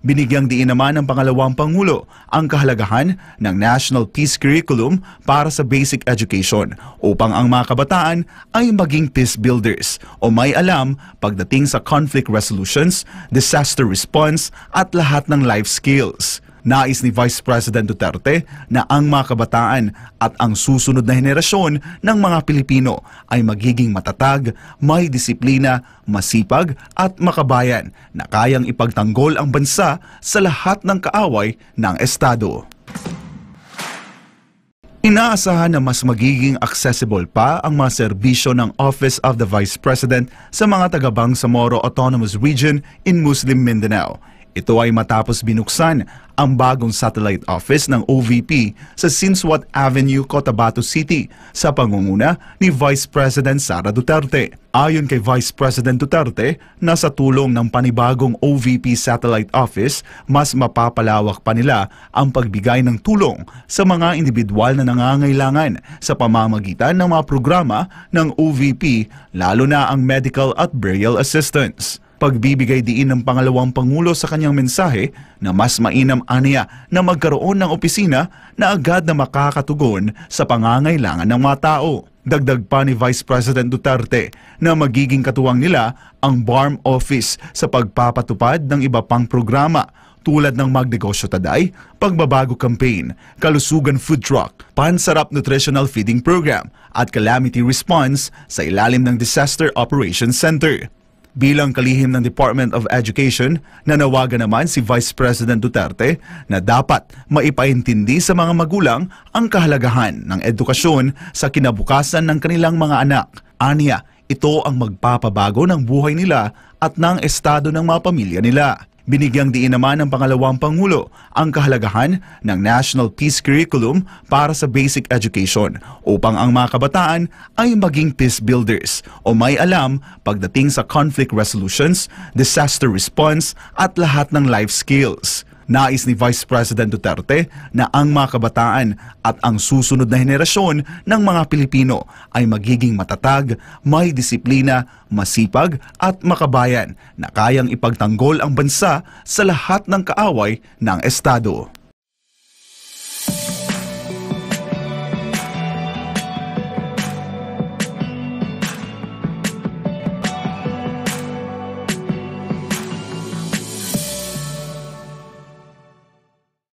Binigyang diin naman ng pangalawang Pangulo ang kahalagahan ng National Peace Curriculum para sa basic education upang ang mga kabataan ay maging peace builders o may alam pagdating sa conflict resolutions, disaster response at lahat ng life skills. Nais ni Vice President Duterte na ang mga kabataan at ang susunod na henerasyon ng mga Pilipino ay magiging matatag, may disiplina, masipag at makabayan na kayang ipagtanggol ang bansa sa lahat ng kaaway ng Estado. Inaasahan na mas magiging accessible pa ang mga serbisyo ng Office of the Vice President sa mga taga-Bangsamoro Autonomous Region in Muslim Mindanao. Ito ay matapos binuksan ang bagong satellite office ng OVP sa Sinswat Avenue, Cotabato City sa pangunguna ni Vice President Sara Duterte. Ayon kay Vice President Duterte, nasa tulong ng panibagong OVP Satellite Office, mas mapapalawak pa nila ang pagbigay ng tulong sa mga individual na nangangailangan sa pamamagitan ng mga programa ng OVP, lalo na ang medical at burial assistance pagbibigay diin ng pangalawang pangulo sa kanyang mensahe na mas mainam aniya na magkaroon ng opisina na agad na makakatugon sa pangangailangan ng mga tao. Dagdag pa ni Vice President Duterte na magiging katuwang nila ang BARM Office sa pagpapatupad ng iba pang programa tulad ng magnegosyo taday, pagbabago campaign, kalusugan food truck, pansarap nutritional feeding program at calamity response sa ilalim ng Disaster Operations Center. Bilang kalihim ng Department of Education, nanawagan naman si Vice President Duterte na dapat maipaintindi sa mga magulang ang kahalagahan ng edukasyon sa kinabukasan ng kanilang mga anak. Aniya, ito ang magpapabago ng buhay nila at ng estado ng mga pamilya nila. Binigyang diin naman ng pangalawang Pangulo ang kahalagahan ng National Peace Curriculum para sa basic education upang ang mga kabataan ay maging peace builders o may alam pagdating sa conflict resolutions, disaster response at lahat ng life skills. Nais ni Vice President Duterte na ang mga kabataan at ang susunod na henerasyon ng mga Pilipino ay magiging matatag, may disiplina, masipag at makabayan na kayang ipagtanggol ang bansa sa lahat ng kaaway ng Estado.